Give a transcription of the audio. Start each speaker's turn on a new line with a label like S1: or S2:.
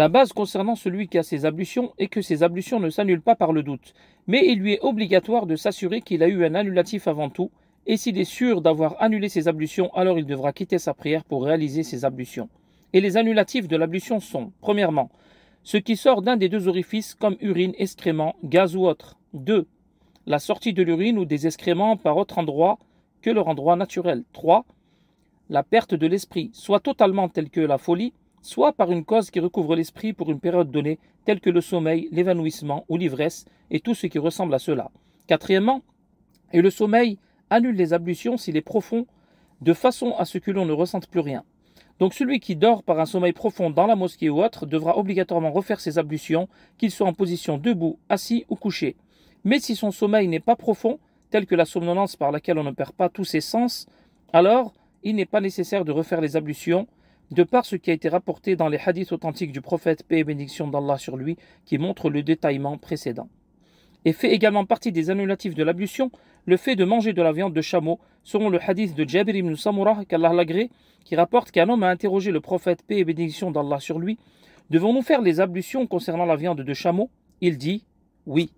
S1: La base concernant celui qui a ses ablutions est que ses ablutions ne s'annulent pas par le doute, mais il lui est obligatoire de s'assurer qu'il a eu un annulatif avant tout, et s'il est sûr d'avoir annulé ses ablutions, alors il devra quitter sa prière pour réaliser ses ablutions. Et les annulatifs de l'ablution sont, premièrement, ce qui sort d'un des deux orifices comme urine, excrément, gaz ou autre. 2. La sortie de l'urine ou des excréments par autre endroit que leur endroit naturel. 3. La perte de l'esprit, soit totalement telle que la folie, soit par une cause qui recouvre l'esprit pour une période donnée, telle que le sommeil, l'évanouissement ou l'ivresse, et tout ce qui ressemble à cela. Quatrièmement, et le sommeil annule les ablutions s'il est profond, de façon à ce que l'on ne ressente plus rien. Donc celui qui dort par un sommeil profond dans la mosquée ou autre devra obligatoirement refaire ses ablutions, qu'il soit en position debout, assis ou couché. Mais si son sommeil n'est pas profond, tel que la somnolence par laquelle on ne perd pas tous ses sens, alors il n'est pas nécessaire de refaire les ablutions, de par ce qui a été rapporté dans les hadiths authentiques du prophète, paix et bénédiction d'Allah sur lui, qui montre le détaillement précédent. Et fait également partie des annulatifs de l'ablution le fait de manger de la viande de chameau, selon le hadith de Jabir ibn Samurah, qu'Allah l'agré, qui rapporte qu'un homme a interrogé le prophète, paix et bénédiction d'Allah sur lui Devons-nous faire les ablutions concernant la viande de chameau Il dit Oui.